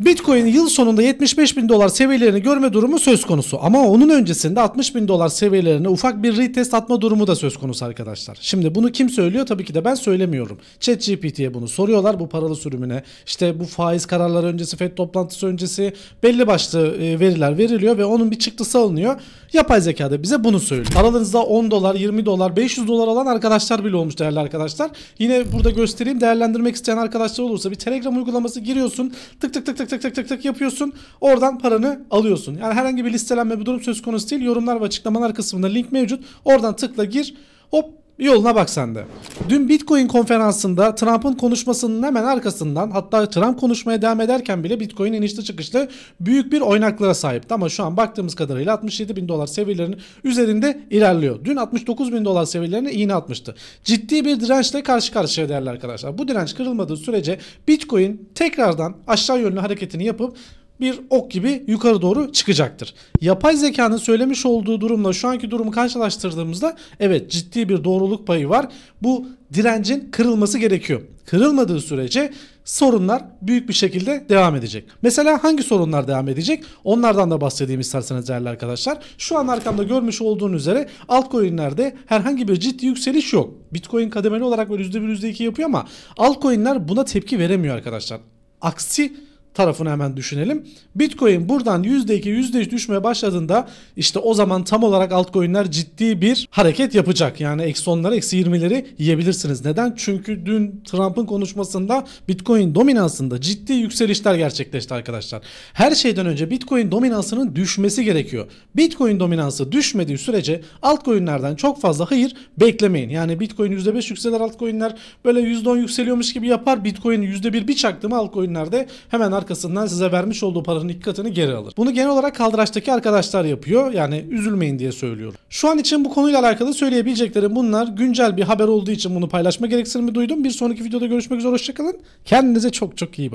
Bitcoin yıl sonunda 75 bin dolar seviyelerini görme durumu söz konusu ama onun öncesinde 60 bin dolar seviyelerine ufak bir retest atma durumu da söz konusu arkadaşlar. Şimdi bunu kim söylüyor? Tabii ki de ben söylemiyorum. Chat bunu soruyorlar bu paralı sürümüne. İşte bu faiz kararları öncesi, FED toplantısı öncesi belli başlı e, veriler veriliyor ve onun bir çıktısı alınıyor. Yapay zeka da bize bunu söylüyor. Aralarınızda 10 dolar, 20 dolar, 500 dolar alan arkadaşlar bile olmuş değerli arkadaşlar. Yine burada göstereyim değerlendirmek isteyen arkadaşlar olursa bir Telegram uygulaması giriyorsun tık tık tık tık tık tık tık tık tık yapıyorsun. Oradan paranı alıyorsun. Yani herhangi bir listelenme bir durum söz konusu değil. Yorumlar ve açıklamalar kısmında link mevcut. Oradan tıkla gir. Hop yoluna bak sende. Dün Bitcoin konferansında Trump'ın konuşmasının hemen arkasından hatta Trump konuşmaya devam ederken bile Bitcoin inişli çıkışlı büyük bir oynaklara sahipti. Ama şu an baktığımız kadarıyla 67 bin dolar seviyelerinin üzerinde ilerliyor. Dün 69 bin dolar seviyelerine iğne atmıştı. Ciddi bir dirençle karşı karşıya değerli arkadaşlar. Bu direnç kırılmadığı sürece Bitcoin tekrardan aşağı yönlü hareketini yapıp bir ok gibi yukarı doğru çıkacaktır. Yapay zekanın söylemiş olduğu durumla şu anki durumu karşılaştırdığımızda evet ciddi bir doğruluk payı var. Bu direncin kırılması gerekiyor. Kırılmadığı sürece sorunlar büyük bir şekilde devam edecek. Mesela hangi sorunlar devam edecek? Onlardan da bahsedeyim isterseniz değerli arkadaşlar. Şu an arkamda görmüş olduğunuz üzere altcoin'lerde herhangi bir ciddi yükseliş yok. Bitcoin kademeli olarak böyle %1 %2 yapıyor ama altcoin'ler buna tepki veremiyor arkadaşlar. Aksi tarafını hemen düşünelim. Bitcoin buradan %2 %3 düşmeye başladığında işte o zaman tam olarak altcoin'ler ciddi bir hareket yapacak. Yani eksi 10'ları eksi 20'leri yiyebilirsiniz. Neden? Çünkü dün Trump'ın konuşmasında Bitcoin dominansında ciddi yükselişler gerçekleşti arkadaşlar. Her şeyden önce Bitcoin dominansının düşmesi gerekiyor. Bitcoin dominansı düşmediği sürece altcoin'lerden çok fazla hayır beklemeyin. Yani Bitcoin %5 yükseler altcoin'ler böyle %10 yükseliyormuş gibi yapar. Bitcoin %1 bir çaktı mı altcoin'lerde hemen arkasından size vermiş olduğu paranın iki katını geri alır. Bunu genel olarak kaldıraçtaki arkadaşlar yapıyor. Yani üzülmeyin diye söylüyorum. Şu an için bu konuyla alakalı söyleyebileceklerim bunlar. Güncel bir haber olduğu için bunu paylaşma gereksinimi duydum. Bir sonraki videoda görüşmek üzere. Hoşçakalın. Kendinize çok çok iyi bakın.